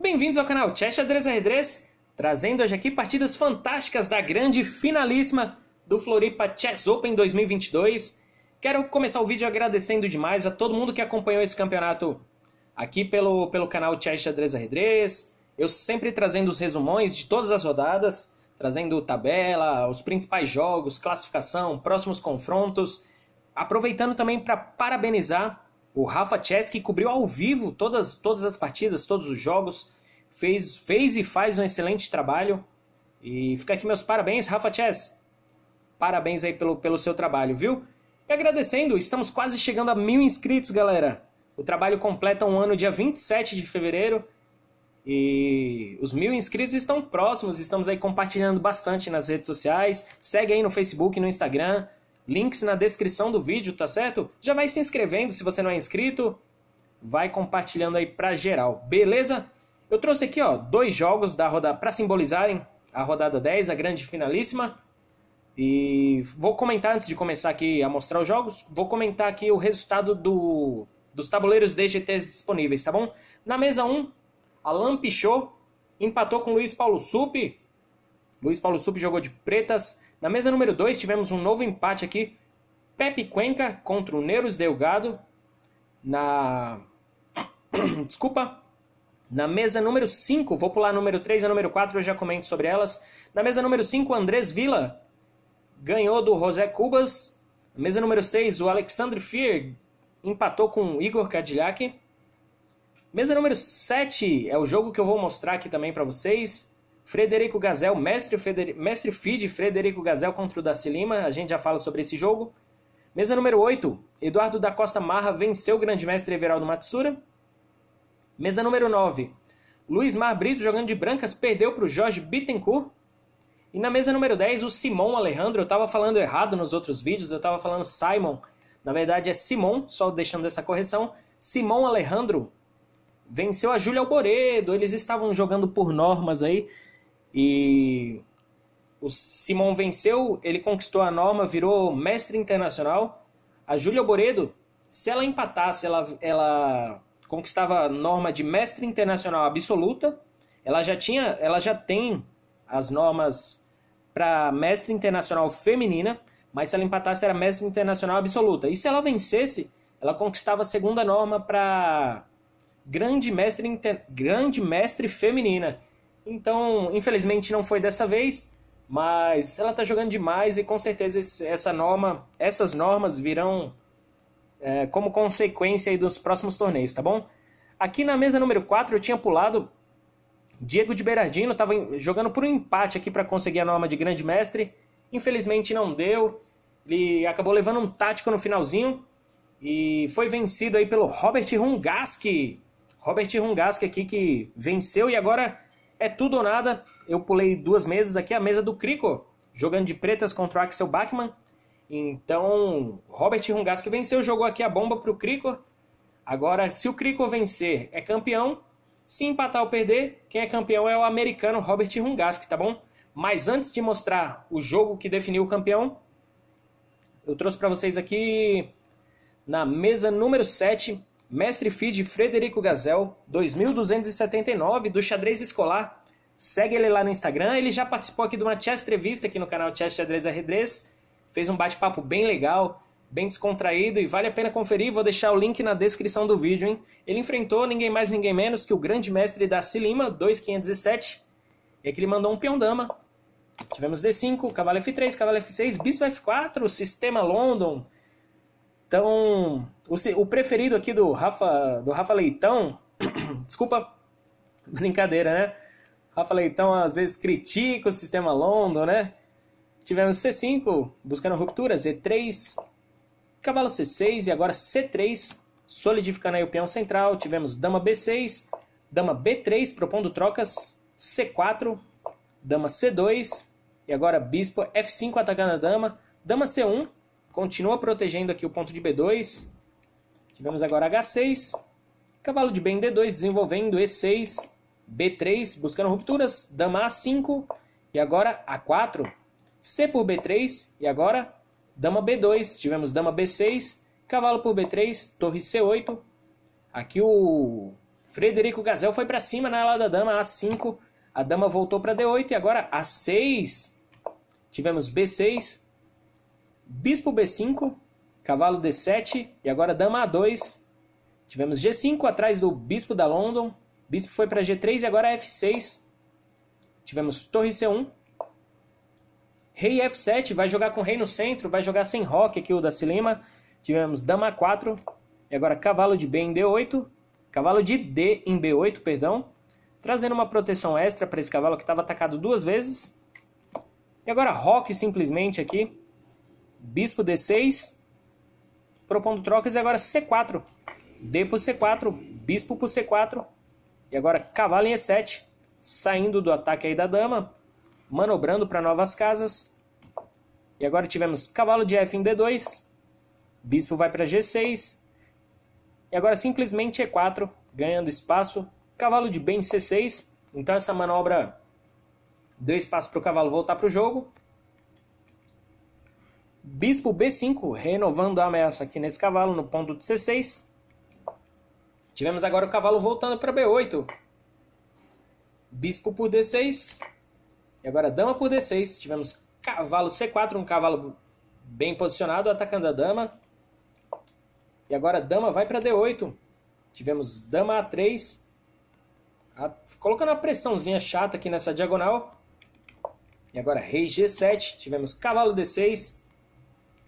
Bem-vindos ao canal Chess Xadrez R3, trazendo hoje aqui partidas fantásticas da grande finalíssima do Floripa Chess Open 2022. Quero começar o vídeo agradecendo demais a todo mundo que acompanhou esse campeonato aqui pelo, pelo canal Chess Xadrez R3. Eu sempre trazendo os resumões de todas as rodadas, trazendo tabela, os principais jogos, classificação, próximos confrontos. Aproveitando também para parabenizar o Rafa Chesky cobriu ao vivo todas, todas as partidas, todos os jogos, fez, fez e faz um excelente trabalho. E fica aqui meus parabéns, Rafa Chess. Parabéns aí pelo, pelo seu trabalho, viu? E agradecendo, estamos quase chegando a mil inscritos, galera. O trabalho completa um ano dia 27 de fevereiro. E os mil inscritos estão próximos, estamos aí compartilhando bastante nas redes sociais. Segue aí no Facebook, no Instagram links na descrição do vídeo, tá certo? Já vai se inscrevendo se você não é inscrito, vai compartilhando aí pra geral, beleza? Eu trouxe aqui, ó, dois jogos da rodada para simbolizarem a rodada 10, a grande finalíssima. E vou comentar antes de começar aqui a mostrar os jogos, vou comentar aqui o resultado do, dos tabuleiros DGTs disponíveis, tá bom? Na mesa 1, Alan Pichot empatou com Luiz Paulo Sup. Luiz Paulo Sup jogou de pretas, na mesa número 2 tivemos um novo empate aqui. Pepe Cuenca contra o Neros Delgado. Na. Desculpa. Na mesa número 5, vou pular número 3 a número 4, eu já comento sobre elas. Na mesa número 5, Andrés Vila ganhou do José Cubas. Na mesa número 6, o Alexandre Fier empatou com o Igor Cadillac. Mesa número 7 é o jogo que eu vou mostrar aqui também para vocês. Frederico Gazel, mestre, Fide. mestre feed Frederico Gazel contra o Daci Lima. A gente já fala sobre esse jogo. Mesa número 8, Eduardo da Costa Marra venceu o grande mestre Everaldo Matsura. Mesa número 9, Luiz Mar Brito jogando de brancas perdeu para o Jorge Bittencourt. E na mesa número 10, o Simon Alejandro, eu estava falando errado nos outros vídeos, eu estava falando Simon. Na verdade é Simon, só deixando essa correção. Simon Alejandro venceu a Júlia Alboredo, eles estavam jogando por normas aí. E o Simon venceu, ele conquistou a norma, virou mestre internacional. A Júlia Boredo, se ela empatasse, ela, ela conquistava a norma de mestre internacional absoluta. Ela já tinha, ela já tem as normas para mestre internacional feminina, mas se ela empatasse era mestre internacional absoluta. E se ela vencesse, ela conquistava a segunda norma para grande mestre grande mestre feminina. Então, infelizmente não foi dessa vez, mas ela está jogando demais e com certeza essa norma, essas normas virão é, como consequência dos próximos torneios, tá bom? Aqui na mesa número 4 eu tinha pulado Diego de Berardino, estava jogando por um empate aqui para conseguir a norma de grande mestre. Infelizmente não deu, ele acabou levando um tático no finalzinho e foi vencido aí pelo Robert Rungaski. Robert Rungaski aqui que venceu e agora é tudo ou nada. Eu pulei duas mesas aqui, a mesa do Crico, jogando de pretas contra o Axel Bachmann. Então, Robert Rungaski venceu, jogou aqui a bomba pro Crico. Agora, se o Crico vencer, é campeão. Se empatar ou perder, quem é campeão é o americano Robert Rungaski, tá bom? Mas antes de mostrar o jogo que definiu o campeão, eu trouxe para vocês aqui na mesa número 7 Mestre Feed Frederico Gazel, 2279 do Xadrez Escolar. Segue ele lá no Instagram. Ele já participou aqui de uma chess entrevista aqui no canal Chess Xadrez Arredrez. Fez um bate-papo bem legal, bem descontraído e vale a pena conferir. Vou deixar o link na descrição do vídeo, hein? Ele enfrentou ninguém mais, ninguém menos que o grande mestre da Silima, 2507. E aqui ele mandou um peão-dama. Tivemos D5, cavalo F3, cavalo F6, bispo F4, sistema London. Então, o, o preferido aqui do Rafa, do Rafa Leitão, desculpa, brincadeira, né? Rafa Leitão às vezes critica o sistema London, né? Tivemos C5 buscando ruptura, Z3, cavalo C6 e agora C3 solidificando aí o peão central. Tivemos dama B6, dama B3 propondo trocas, C4, dama C2 e agora bispo F5 atacando a dama, dama C1 Continua protegendo aqui o ponto de B2. Tivemos agora H6. Cavalo de bem D2 desenvolvendo E6, B3 buscando rupturas, dama A5 e agora A4. C por B3 e agora dama B2. Tivemos dama B6, cavalo por B3, torre C8. Aqui o Frederico Gazel foi para cima na ala da dama A5. A dama voltou para D8 e agora A6. Tivemos B6, bispo B5, cavalo D7 e agora dama A2. Tivemos G5 atrás do bispo da London, bispo foi para G3 e agora é F6. Tivemos torre C1, rei F7, vai jogar com rei no centro, vai jogar sem roque aqui o da Silema. Tivemos dama A4 e agora cavalo de B em D8, cavalo de D em B8, perdão. Trazendo uma proteção extra para esse cavalo que estava atacado duas vezes. E agora roque simplesmente aqui Bispo D6, propondo trocas e agora C4. D por C4, Bispo por C4. E agora cavalo em E7, saindo do ataque aí da dama, manobrando para novas casas. E agora tivemos cavalo de F em D2, Bispo vai para G6. E agora simplesmente E4, ganhando espaço. Cavalo de bem C6. Então essa manobra deu espaço para o cavalo voltar para o jogo. Bispo B5, renovando a ameaça aqui nesse cavalo, no ponto de C6. Tivemos agora o cavalo voltando para B8. Bispo por D6. E agora dama por D6. Tivemos cavalo C4, um cavalo bem posicionado, atacando a dama. E agora dama vai para D8. Tivemos dama A3. A... Colocando uma pressãozinha chata aqui nessa diagonal. E agora rei G7. Tivemos cavalo D6.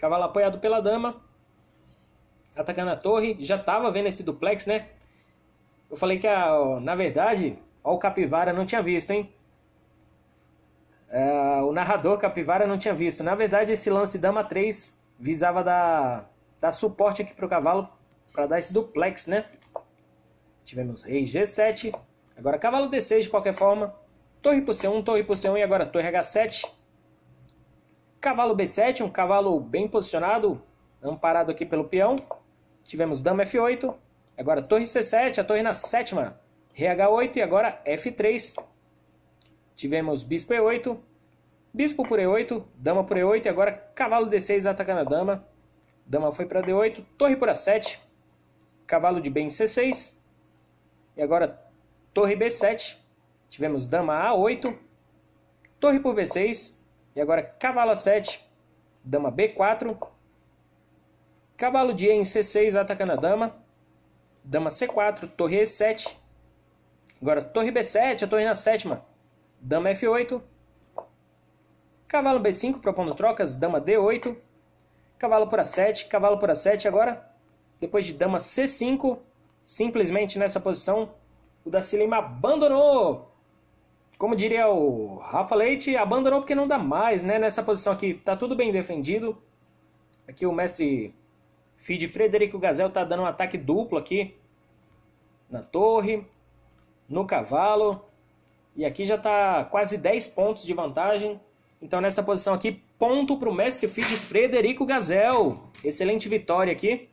Cavalo apoiado pela dama. Atacando a torre. Já tava vendo esse duplex, né? Eu falei que, a, na verdade, ó, o Capivara não tinha visto, hein? É, o narrador Capivara não tinha visto. Na verdade, esse lance dama 3 visava dar, dar suporte aqui para o cavalo para dar esse duplex, né? Tivemos rei G7. Agora cavalo D6 de qualquer forma. Torre por C1, torre por C1 e agora torre H7. Cavalo B7, um cavalo bem posicionado, amparado aqui pelo peão. Tivemos dama F8, agora torre C7, a torre na sétima. RH8 e agora F3. Tivemos bispo E8, bispo por E8, dama por E8 e agora cavalo D6 atacando a dama. Dama foi para D8, torre por A7, cavalo de B em C6. E agora torre B7, tivemos dama A8, torre por B6, e agora cavalo A7, dama B4. Cavalo de E em C6, atacando a dama. Dama C4, torre E7. Agora torre B7, a torre na sétima. Dama F8. Cavalo B5, propondo trocas. Dama D8. Cavalo por A7, cavalo por A7 agora. Depois de dama C5, simplesmente nessa posição, o da Silema abandonou como diria o Rafa Leite, abandonou porque não dá mais, né? Nessa posição aqui tá tudo bem defendido. Aqui o mestre Feed Frederico Gazel tá dando um ataque duplo aqui na torre, no cavalo. E aqui já tá quase 10 pontos de vantagem. Então nessa posição aqui, ponto para o mestre Feed Frederico Gazel. Excelente vitória aqui.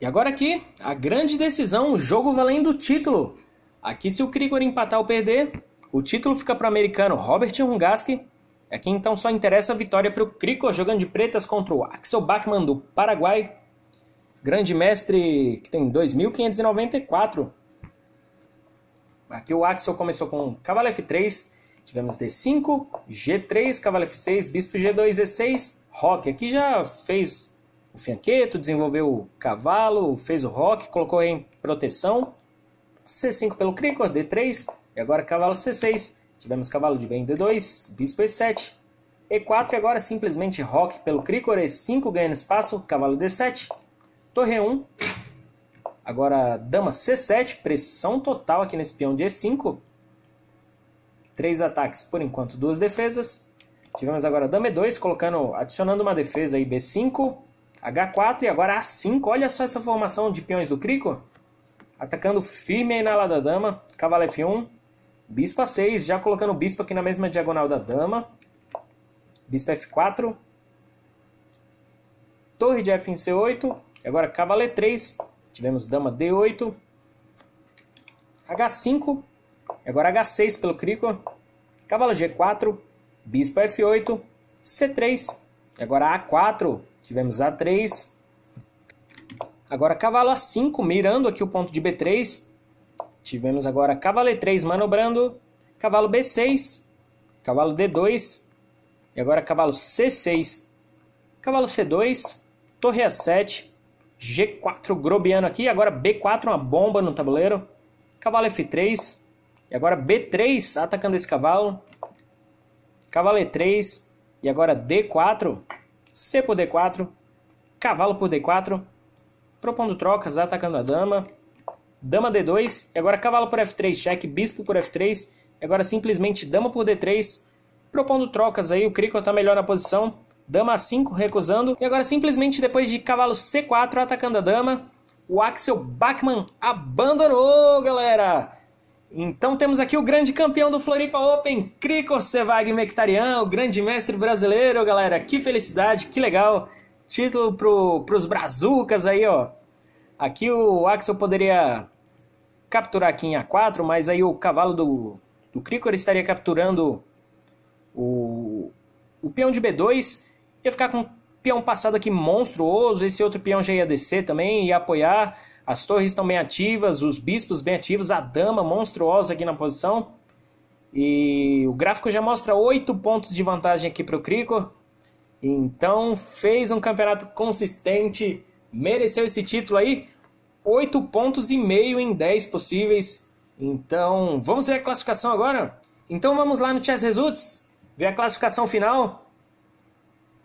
E agora aqui, a grande decisão, o jogo valendo o título. Aqui se o Krigor empatar ou perder, o título fica para o americano Robert Rungaski. Aqui então só interessa a vitória para o Crico, jogando de pretas contra o Axel Bachmann do Paraguai. Grande mestre que tem 2.594. Aqui o Axel começou com cavalo F3, tivemos D5, G3, cavalo F6, bispo G2, E6, roque. Aqui já fez o fianqueto, desenvolveu o cavalo, fez o roque, colocou em proteção. C5 pelo Cricor, D3, e agora cavalo C6. Tivemos cavalo de bem D2, bispo E7, E4 e agora simplesmente rock pelo Cricor, E5 ganhando espaço, cavalo D7, torre 1. Agora dama C7, pressão total aqui nesse peão de E5. Três ataques, por enquanto duas defesas. Tivemos agora dama E2, colocando, adicionando uma defesa aí B5, H4 e agora A5. Olha só essa formação de peões do Cricor. Atacando firme aí na ala da dama, cavalo F1, Bispo a 6, já colocando o bispo aqui na mesma diagonal da dama. Bispo F4. Torre de F em C8. agora cavalo E3. Tivemos dama D8. H5. agora H6 pelo Krikor. Cavalo G4. Bispo F8. C3. agora A4. Tivemos A3. Agora cavalo A5, mirando aqui o ponto de B3. Tivemos agora cavalo E3 manobrando, cavalo B6, cavalo D2 e agora cavalo C6, cavalo C2, torre A7, G4 grobiano aqui, agora B4 uma bomba no tabuleiro, cavalo F3 e agora B3 atacando esse cavalo, cavalo E3 e agora D4, C por D4, cavalo por D4, propondo trocas, atacando a dama dama D2, e agora cavalo por F3, cheque, bispo por F3, e agora simplesmente dama por D3, propondo trocas aí, o Krikor está melhor na posição, dama A5 recusando, e agora simplesmente depois de cavalo C4 atacando a dama, o Axel Bachmann abandonou, galera! Então temos aqui o grande campeão do Floripa Open, Krikor Sevag Mectarian, o grande mestre brasileiro, galera. Que felicidade, que legal. Título para pros brazucas aí, ó. Aqui o Axel poderia capturar aqui em A4, mas aí o cavalo do, do Cricor estaria capturando o, o peão de B2, ia ficar com um peão passado aqui monstruoso, esse outro peão já ia descer também, ia apoiar, as torres estão bem ativas, os bispos bem ativos, a dama monstruosa aqui na posição, e o gráfico já mostra 8 pontos de vantagem aqui para o Cricor, então fez um campeonato consistente, mereceu esse título aí, 8 pontos e meio em 10 possíveis. Então, vamos ver a classificação agora? Então vamos lá no Chess Results, ver a classificação final.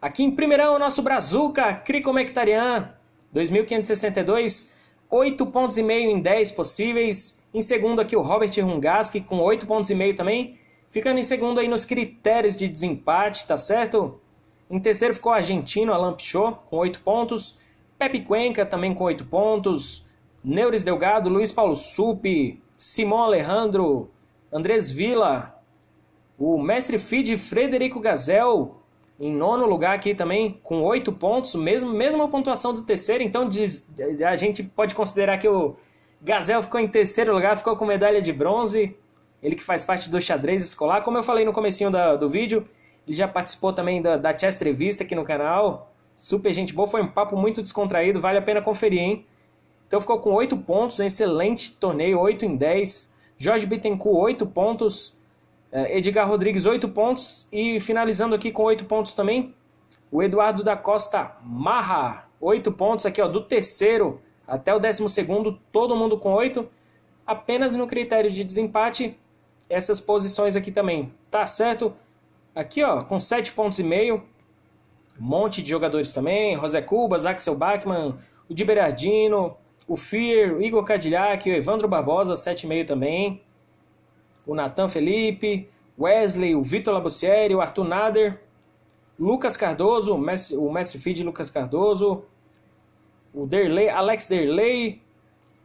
Aqui em primeirão, o nosso Brazuca, Cricomectarian, 2.562, 8 pontos e meio em 10 possíveis. Em segundo aqui o Robert Rungaski com 8 pontos e meio também. Ficando em segundo aí nos critérios de desempate, tá certo? Em terceiro ficou o argentino Alain Pichot com 8 pontos. Pepe Cuenca também com 8 pontos. Neures Delgado, Luiz Paulo Supi, Simão Alejandro, Andrés Vila, o mestre Fid Frederico Gazel, em nono lugar aqui também, com oito pontos, mesmo, mesma pontuação do terceiro, então diz, a gente pode considerar que o Gazel ficou em terceiro lugar, ficou com medalha de bronze, ele que faz parte do xadrez escolar, como eu falei no comecinho da, do vídeo, ele já participou também da, da Chess Entrevista aqui no canal, super gente boa, foi um papo muito descontraído, vale a pena conferir, hein? Então ficou com 8 pontos, um excelente torneio, 8 em 10. Jorge Bittencourt, 8 pontos. É, Edgar Rodrigues, 8 pontos. E finalizando aqui com 8 pontos também, o Eduardo da Costa Marra, 8 pontos aqui, ó, do terceiro até o décimo segundo, todo mundo com 8. Apenas no critério de desempate, essas posições aqui também, tá certo? Aqui, ó, com 7 pontos e meio, um monte de jogadores também, José Cubas, Axel Bachmann, o Di Berardino, o Fir, o Igor Cadillac, o Evandro Barbosa, 7,5 também, o Natan Felipe, Wesley, o Vitor Labussieri, o Arthur Nader, Lucas Cardoso, o Mestre, o mestre Feed Lucas Cardoso, o Derley, Alex Derley,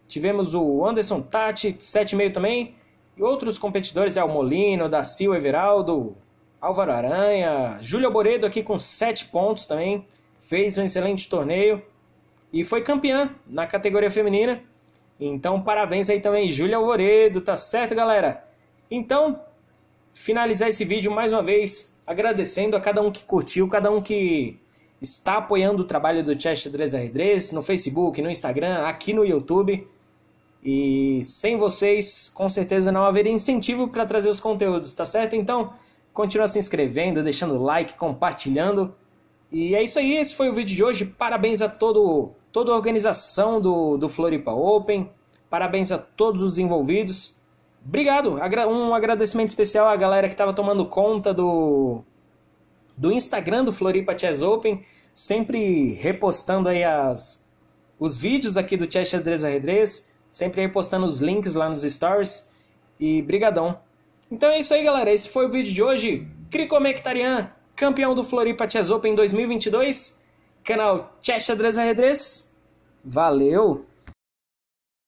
tivemos o Anderson Tati, 7,5 também, e outros competidores, é o Molino, da Silva Everaldo, Álvaro Aranha, Júlio Boredo aqui com 7 pontos também, fez um excelente torneio e foi campeã na categoria feminina. Então, parabéns aí também, Júlia Alvoredo, tá certo, galera? Então, finalizar esse vídeo mais uma vez agradecendo a cada um que curtiu, cada um que está apoiando o trabalho do Chest 3R3 no Facebook, no Instagram, aqui no YouTube. E sem vocês, com certeza não haveria incentivo para trazer os conteúdos, tá certo? Então, continua se inscrevendo, deixando like, compartilhando. E é isso aí, esse foi o vídeo de hoje. Parabéns a todo toda a organização do, do Floripa Open. Parabéns a todos os envolvidos. Obrigado! Um agradecimento especial à galera que estava tomando conta do, do Instagram do Floripa Chess Open, sempre repostando aí as, os vídeos aqui do Chess Xadrez Arredrez, sempre repostando os links lá nos stories. E brigadão! Então é isso aí, galera. Esse foi o vídeo de hoje. Cricomectarian, campeão do Floripa Chess Open 2022 canal Chat Xadrez R3. Valeu!